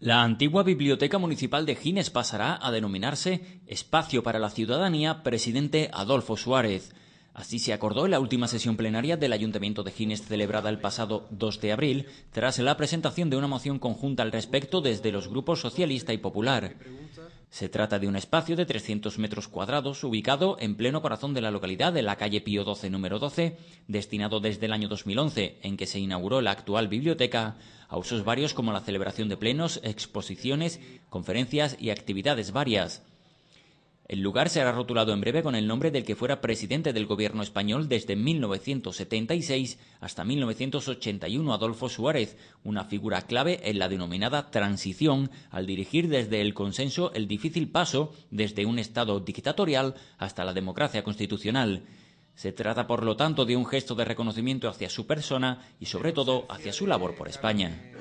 La antigua Biblioteca Municipal de Gines pasará a denominarse Espacio para la Ciudadanía Presidente Adolfo Suárez. Así se acordó en la última sesión plenaria del Ayuntamiento de Gines celebrada el pasado 2 de abril, tras la presentación de una moción conjunta al respecto desde los grupos socialista y popular. Se trata de un espacio de 300 metros cuadrados ubicado en pleno corazón de la localidad de la calle Pío XII número 12, destinado desde el año 2011, en que se inauguró la actual biblioteca, a usos varios como la celebración de plenos, exposiciones, conferencias y actividades varias. El lugar será rotulado en breve con el nombre del que fuera presidente del gobierno español desde 1976 hasta 1981, Adolfo Suárez, una figura clave en la denominada transición al dirigir desde el consenso el difícil paso desde un Estado dictatorial hasta la democracia constitucional. Se trata, por lo tanto, de un gesto de reconocimiento hacia su persona y, sobre todo, hacia su labor por España.